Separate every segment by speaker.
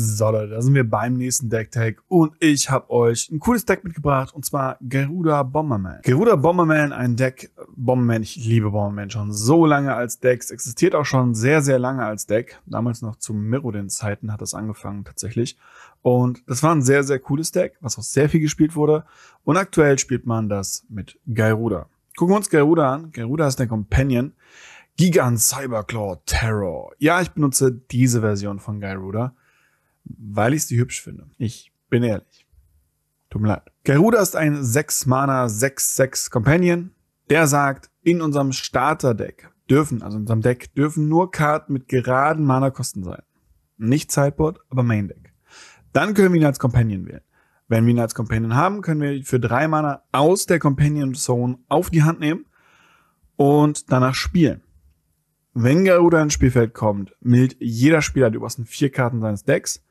Speaker 1: So Leute, da sind wir beim nächsten Deck-Tag und ich habe euch ein cooles Deck mitgebracht und zwar Geruda Bomberman. Geruda Bomberman, ein Deck, äh, Bomberman, ich liebe Bomberman schon so lange als Decks, existiert auch schon sehr, sehr lange als Deck. Damals noch zu Mirrodin-Zeiten hat das angefangen tatsächlich. Und das war ein sehr, sehr cooles Deck, was auch sehr viel gespielt wurde. Und aktuell spielt man das mit Geruda. Gucken wir uns Geruda an. Geruda ist der Companion. Gigan Cyberclaw Terror. Ja, ich benutze diese Version von Geruda weil ich sie hübsch finde. Ich bin ehrlich. Tut mir leid. Garuda ist ein 6-Mana 6-6 Companion, der sagt, in unserem Starter-Deck dürfen, also in unserem Deck, dürfen nur Karten mit geraden Mana-Kosten sein. Nicht Sideboard, aber Main Deck. Dann können wir ihn als Companion wählen. Wenn wir ihn als Companion haben, können wir für drei Mana aus der Companion Zone auf die Hand nehmen und danach spielen. Wenn Garuda ins Spielfeld kommt, mild jeder Spieler die obersten vier Karten seines Decks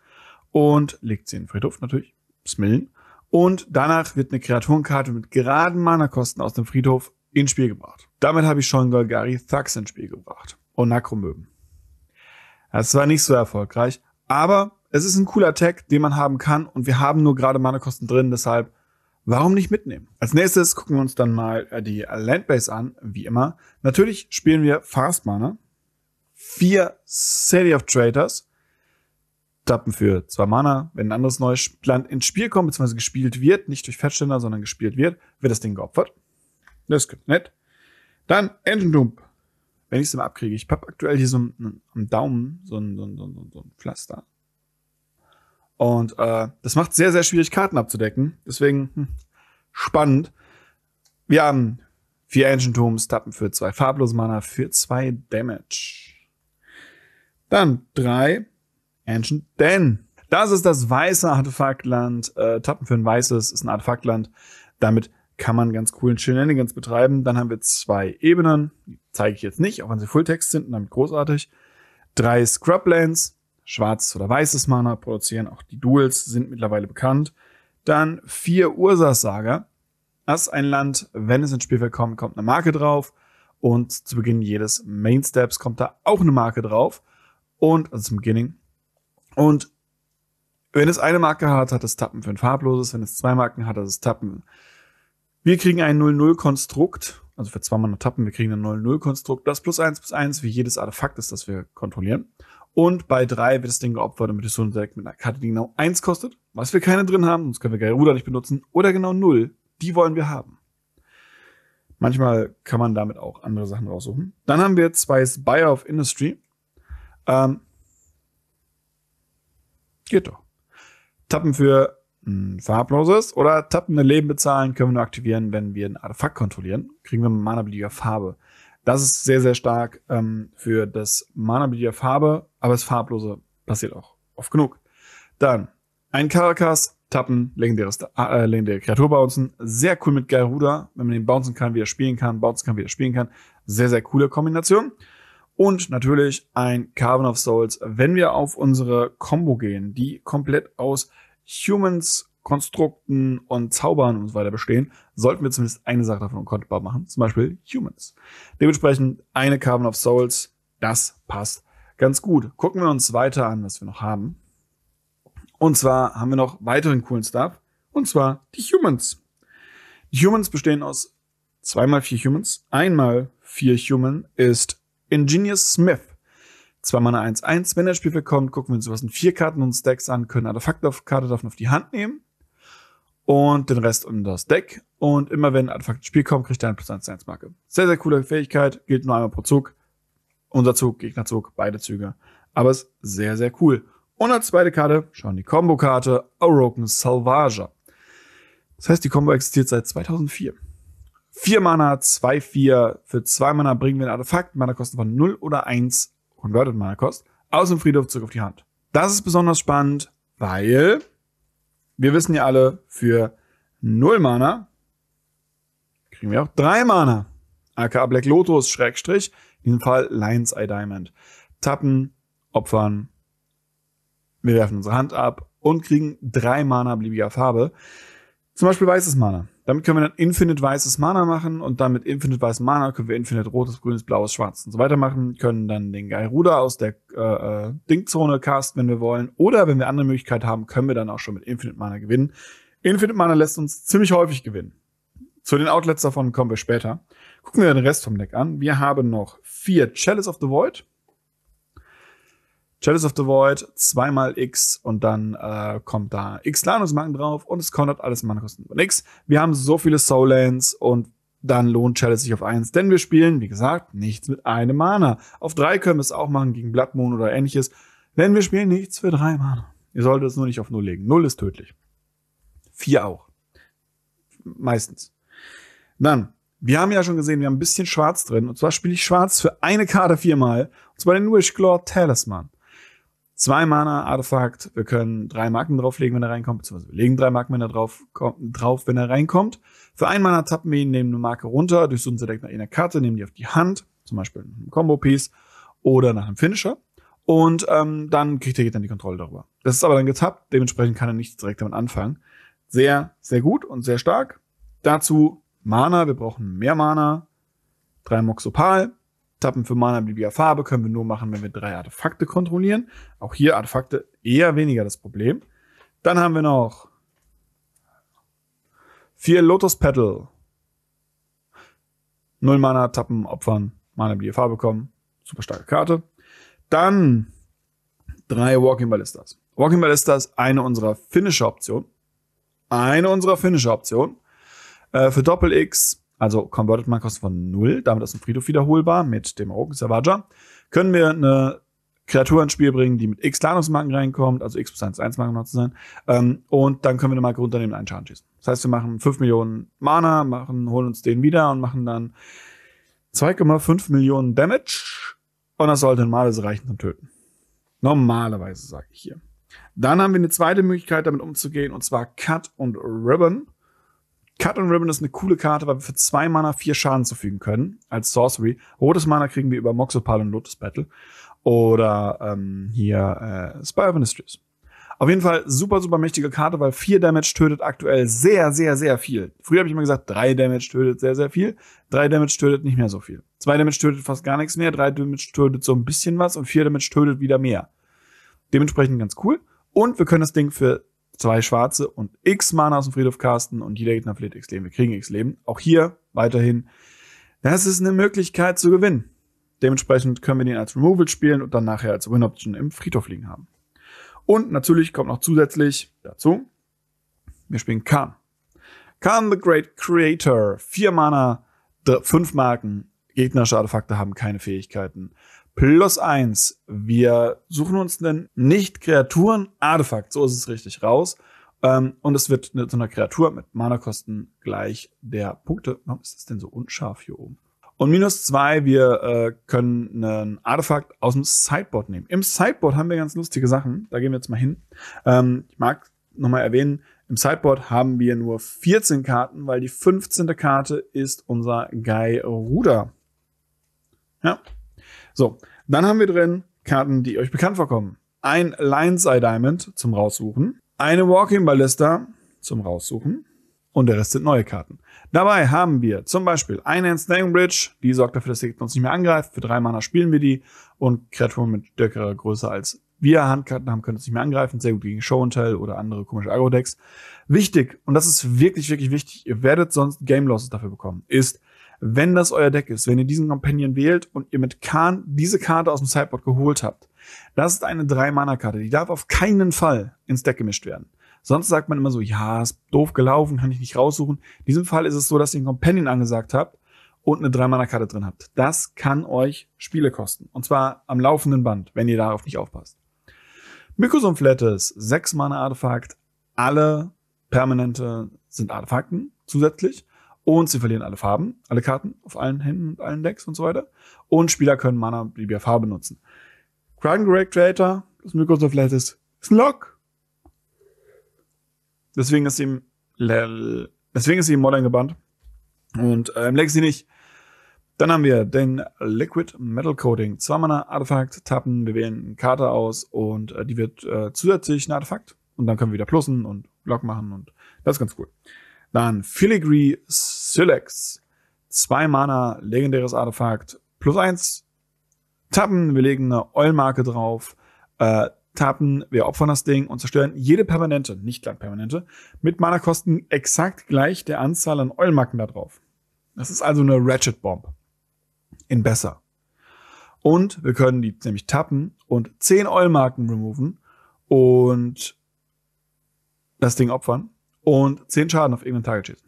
Speaker 1: und legt sie in den Friedhof natürlich, Smillen. Und danach wird eine Kreaturenkarte mit geraden Mana-Kosten aus dem Friedhof ins Spiel gebracht. Damit habe ich schon Golgari Thugs ins Spiel gebracht und Nakromöben. Das war nicht so erfolgreich, aber es ist ein cooler Tag, den man haben kann und wir haben nur gerade Mana-Kosten drin, deshalb Warum nicht mitnehmen? Als nächstes gucken wir uns dann mal äh, die Landbase an, wie immer. Natürlich spielen wir Fast Mana, vier City of Traders, tappen für zwei Mana. Wenn ein anderes neues Land ins Spiel kommt, beziehungsweise gespielt wird, nicht durch Fettständer, sondern gespielt wird, wird das Ding geopfert. Das ist nett. Dann Engine Doom. Wenn ich es mal abkriege. Ich habe aktuell hier so einen, am Daumen so ein, so, ein, so, ein, so ein Pflaster. Und äh, das macht sehr, sehr schwierig, Karten abzudecken. Deswegen hm, spannend. Wir haben vier Engine Dooms, tappen für zwei farblose Mana, für zwei Damage. Dann drei Ancient Den. Das ist das weiße Artefaktland. Äh, Tappen für ein weißes ist ein Artefaktland. Damit kann man ganz coolen Shenanigans betreiben. Dann haben wir zwei Ebenen. Die zeige ich jetzt nicht, auch wenn sie Fulltext sind, und damit großartig. Drei Scrublands. Schwarzes oder weißes Mana produzieren. Auch die Duels sind mittlerweile bekannt. Dann vier Ursas-Saga. Das ist ein Land, wenn es ins Spielfeld kommt, kommt eine Marke drauf. Und zu Beginn jedes Main Steps kommt da auch eine Marke drauf. Und, also zum Beginning, und wenn es eine Marke hat, hat es Tappen für ein farbloses. Wenn es zwei Marken hat, hat es Tappen. Wir kriegen ein 0-0-Konstrukt, also für zwei Mana Tappen, wir kriegen ein 0-0-Konstrukt. Das plus eins plus eins wie jedes Artefakt ist, das wir kontrollieren. Und bei drei wird das Ding geopfert, damit es so direkt mit einer Karte, die genau eins kostet, was wir keine drin haben, sonst können wir Geruda nicht benutzen, oder genau null. Die wollen wir haben. Manchmal kann man damit auch andere Sachen raussuchen. Dann haben wir zwei Buyer of Industry. Ähm, Geht doch. Tappen für ein hm, farbloses oder tappende Leben bezahlen können wir nur aktivieren, wenn wir ein Artefakt kontrollieren. Kriegen wir mana Farbe. Das ist sehr, sehr stark ähm, für das mana Farbe, aber das farblose passiert auch oft genug. Dann ein Karakas, tappen, legendäres, äh, legendäre Kreatur bouncen. Sehr cool mit Garuda, wenn man den bouncen kann, wieder spielen kann, bouncen kann, wieder spielen kann. Sehr, sehr coole Kombination. Und natürlich ein Carbon of Souls, wenn wir auf unsere Combo gehen, die komplett aus Humans, Konstrukten und Zaubern und so weiter bestehen, sollten wir zumindest eine Sache davon unkontbar machen, zum Beispiel Humans. Dementsprechend eine Carbon of Souls, das passt ganz gut. Gucken wir uns weiter an, was wir noch haben. Und zwar haben wir noch weiteren coolen Stuff, und zwar die Humans. Die Humans bestehen aus zweimal vier Humans. Einmal vier Human ist Ingenious Smith. Zweimal eine 1-1. Wenn das Spiel bekommt, gucken wir uns was in vier Karten und Stacks an, können Artefakte auf Karte davon auf die Hand nehmen und den Rest in das Deck. Und immer wenn ein Artefakt ins Spiel kommt, kriegt er eine plus 1 1 Marke. Sehr, sehr coole Fähigkeit, gilt nur einmal pro Zug. Unser Zug, Gegnerzug, beide Züge. Aber ist sehr, sehr cool. Und als zweite Karte schauen die Combo-Karte Auroken Salvager. Das heißt, die Combo existiert seit 2004. 4 Mana, 2, 4. Für 2 Mana bringen wir ein Artefakt. Mana kosten von 0 oder 1. Converted Mana kost. Aus dem Friedhof zurück auf die Hand. Das ist besonders spannend, weil wir wissen ja alle, für 0 Mana kriegen wir auch 3 Mana. aka Black Lotus, Schrägstrich. In diesem Fall Lion's Eye Diamond. Tappen, opfern. Wir werfen unsere Hand ab und kriegen 3 Mana beliebiger Farbe. Zum Beispiel weißes Mana. Damit können wir dann Infinite weißes Mana machen und dann mit Infinite weißem Mana können wir Infinite rotes, grünes, blaues, Schwarz und so weiter machen. Können dann den Gairuda aus der äh, äh, Dingzone casten, wenn wir wollen. Oder wenn wir andere Möglichkeit haben, können wir dann auch schon mit Infinite Mana gewinnen. Infinite Mana lässt uns ziemlich häufig gewinnen. Zu den Outlets davon kommen wir später. Gucken wir den Rest vom Deck an. Wir haben noch vier Chalice of the Void. Chalice of the Void, zweimal X und dann äh, kommt da X Lanus Magen drauf und es kontert alles Mana kosten von X. Wir haben so viele Soul Lands und dann lohnt Chalice sich auf eins, denn wir spielen, wie gesagt, nichts mit einem Mana. Auf drei können wir es auch machen gegen Blood Moon oder ähnliches, denn wir spielen nichts für drei Mana. Ihr solltet es nur nicht auf Null legen. Null ist tödlich. Vier auch. Meistens. Dann, wir haben ja schon gesehen, wir haben ein bisschen Schwarz drin. Und zwar spiele ich Schwarz für eine Karte viermal. Und zwar den Wishclaw Talisman zwei Mana Artefakt. Wir können drei Marken drauflegen, wenn er reinkommt, beziehungsweise wir legen drei Marken, wenn er drauf, kommt, drauf wenn er reinkommt. Für einen Mana tappen wir ihn, nehmen eine Marke runter, durchsuchen sie direkt nach einer Karte, nehmen die auf die Hand, zum Beispiel nach einem Combo-Piece oder nach einem Finisher. Und ähm, dann kriegt er dann die Kontrolle darüber. Das ist aber dann getappt, dementsprechend kann er nicht direkt damit anfangen. Sehr, sehr gut und sehr stark. Dazu Mana, wir brauchen mehr Mana. Drei Moxopal, Tappen für Mana beliebiger Farbe können wir nur machen, wenn wir drei Artefakte kontrollieren. Auch hier Artefakte eher weniger das Problem. Dann haben wir noch vier Lotus Petal. Null Mana tappen, opfern, Mana beliebiger Farbe bekommen. Super starke Karte. Dann drei Walking Ballistas. Walking Ballistas, eine unserer Finisher-Optionen. Eine unserer Finisher-Optionen. Äh, für Doppel-X also Converted Markers von 0, damit ist ein Friedhof wiederholbar mit dem Augen Savager, können wir eine Kreatur ins Spiel bringen, die mit x Planungsmarken reinkommt, also x plus 1, 1 Marken noch zu sein. Ähm, und dann können wir eine Marke runternehmen und einen Schaden schießen. Das heißt, wir machen 5 Millionen Mana, machen, holen uns den wieder und machen dann 2,5 Millionen Damage. Und das sollte normalerweise reichen zum Töten. Normalerweise, sage ich hier. Dann haben wir eine zweite Möglichkeit, damit umzugehen, und zwar Cut und Ribbon. Cut and Ribbon ist eine coole Karte, weil wir für zwei Mana vier Schaden zufügen können als Sorcery. Rotes Mana kriegen wir über Moxopal und Lotus Battle. Oder ähm, hier äh, Spy of Industries. Auf jeden Fall super, super mächtige Karte, weil vier Damage tötet aktuell sehr, sehr, sehr viel. Früher habe ich immer gesagt, drei Damage tötet sehr, sehr viel. Drei Damage tötet nicht mehr so viel. Zwei Damage tötet fast gar nichts mehr. Drei Damage tötet so ein bisschen was. Und vier Damage tötet wieder mehr. Dementsprechend ganz cool. Und wir können das Ding für zwei schwarze und x Mana aus dem Friedhof casten und jeder Gegner verliert x Leben. Wir kriegen x Leben. Auch hier weiterhin. Das ist eine Möglichkeit zu gewinnen. Dementsprechend können wir den als Removal spielen und dann nachher als Win Option im Friedhof liegen haben. Und natürlich kommt noch zusätzlich dazu, wir spielen Khan. Khan the Great Creator. Vier Mana, fünf Marken. Gegnerische Artefakte haben keine Fähigkeiten plus eins. Wir suchen uns einen Nicht-Kreaturen-Artefakt, so ist es richtig, raus. Ähm, und es wird zu einer Kreatur mit Mana-Kosten gleich der Punkte. Warum ist das denn so unscharf hier oben? Und minus zwei, wir äh, können ein Artefakt aus dem Sideboard nehmen. Im Sideboard haben wir ganz lustige Sachen. Da gehen wir jetzt mal hin. Ähm, ich mag nochmal erwähnen, im Sideboard haben wir nur 14 Karten, weil die 15. Karte ist unser Guy Ruder. Ja, so, dann haben wir drin Karten, die euch bekannt vorkommen. Ein Lion's Eye Diamond zum Raussuchen, eine Walking Ballista zum Raussuchen und der Rest sind neue Karten. Dabei haben wir zum Beispiel eine Ensnaring Bridge, die sorgt dafür, dass der Gegner uns nicht mehr angreift. Für drei Mana spielen wir die und Kreaturen mit stärkerer Größe als wir Handkarten haben, können uns nicht mehr angreifen. Sehr gut gegen Show and Tell oder andere komische Agro-Decks. Wichtig, und das ist wirklich, wirklich wichtig, ihr werdet sonst Game Losses dafür bekommen, ist, wenn das euer Deck ist, wenn ihr diesen Companion wählt und ihr mit Khan diese Karte aus dem Sideboard geholt habt, das ist eine 3-Mana-Karte. Die darf auf keinen Fall ins Deck gemischt werden. Sonst sagt man immer so, ja, ist doof gelaufen, kann ich nicht raussuchen. In diesem Fall ist es so, dass ihr einen Companion angesagt habt und eine 3-Mana-Karte drin habt. Das kann euch Spiele kosten. Und zwar am laufenden Band, wenn ihr darauf nicht aufpasst. Flattes, 6 Mana Artefakt, alle permanente sind Artefakten zusätzlich. Und sie verlieren alle Farben, alle Karten auf allen Händen und allen Decks und so weiter. Und Spieler können Mana beliebiger Farbe nutzen. Crime Kraken Creator, das Microsoft lädt ist, ist ein Lock. Deswegen ist sie im, Lel deswegen ist sie im Modern gebannt. Und äh, im Legacy nicht. Dann haben wir den Liquid Metal Coating. Zwei Mana Artefakt, tappen, wir wählen eine Karte aus und äh, die wird äh, zusätzlich ein Artefakt. Und dann können wir wieder plussen und Lock machen und das ist ganz cool. Dann Filigree Silex. Zwei Mana, legendäres Artefakt, plus eins. Tappen, wir legen eine Eulmarke drauf. Äh, tappen, wir opfern das Ding und zerstören jede permanente, nicht permanente, mit Mana-Kosten exakt gleich der Anzahl an Eulmarken da drauf. Das ist also eine Ratchet Bomb. In besser. Und wir können die nämlich tappen und 10 Eulmarken removen und das Ding opfern und 10 Schaden auf irgendein Target schießen.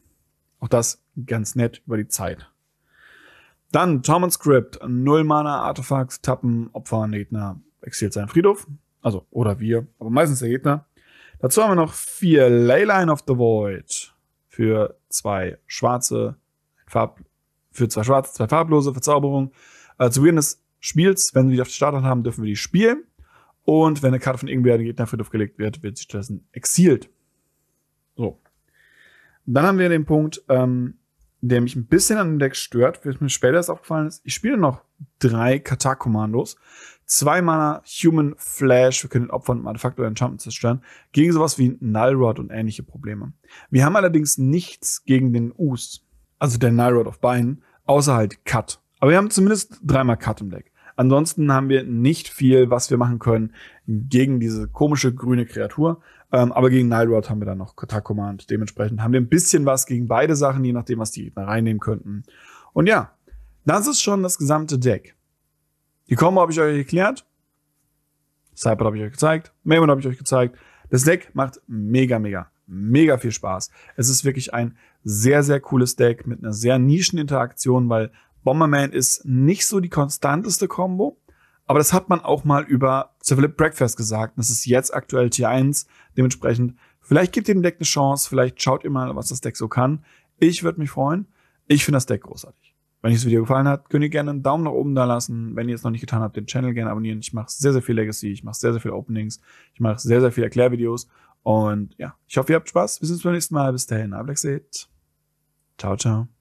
Speaker 1: Auch das ganz nett über die Zeit. Dann Tom und Script, 0 Mana, Artefakt, Tappen, Opfer, Gegner, exiliert seinen Friedhof. Also, oder wir, aber meistens der Gegner. Dazu haben wir noch 4 Leyline of the Void für zwei schwarze, Farb, für zwei schwarze, zwei farblose Verzauberungen. Äh, zu Beginn des Spiels, wenn wir die auf die Startern haben, dürfen wir die spielen. Und wenn eine Karte von irgendwer in den Gegnerfriedhof gelegt wird, wird sie stattdessen exiliert. So. Dann haben wir den Punkt, ähm, der mich ein bisschen an dem Deck stört, wie es mir später erst aufgefallen ist. Ich spiele noch drei Katar-Kommandos. Zwei Mana Human Flash, wir können den Opfern und Artefakt oder Enchantment zerstören, gegen sowas wie Nullrod und ähnliche Probleme. Wir haben allerdings nichts gegen den Us, also der Nullrod auf Beinen, außer halt Cut. Aber wir haben zumindest dreimal Cut im Deck. Ansonsten haben wir nicht viel, was wir machen können gegen diese komische grüne Kreatur. Ähm, aber gegen Nilrod haben wir dann noch Kotak Command. Dementsprechend haben wir ein bisschen was gegen beide Sachen, je nachdem, was die Gegner reinnehmen könnten. Und ja, das ist schon das gesamte Deck. Die Combo habe ich euch erklärt. Cypher habe ich euch gezeigt. Maimon habe ich euch gezeigt. Das Deck macht mega, mega, mega viel Spaß. Es ist wirklich ein sehr, sehr cooles Deck mit einer sehr Nischeninteraktion, weil Bomberman ist nicht so die konstanteste Combo, aber das hat man auch mal über Develop Breakfast gesagt. Das ist jetzt aktuell Tier 1 Dementsprechend, vielleicht gebt ihr dem Deck eine Chance, vielleicht schaut ihr mal, was das Deck so kann. Ich würde mich freuen. Ich finde das Deck großartig. Wenn euch das Video gefallen hat, könnt ihr gerne einen Daumen nach oben da lassen. Wenn ihr es noch nicht getan habt, den Channel gerne abonnieren. Ich mache sehr, sehr viel Legacy, ich mache sehr, sehr viel Openings, ich mache sehr, sehr viele Erklärvideos. Und ja, ich hoffe, ihr habt Spaß. Wir sehen uns beim nächsten Mal. Bis dahin, Ablexit. Ciao, ciao.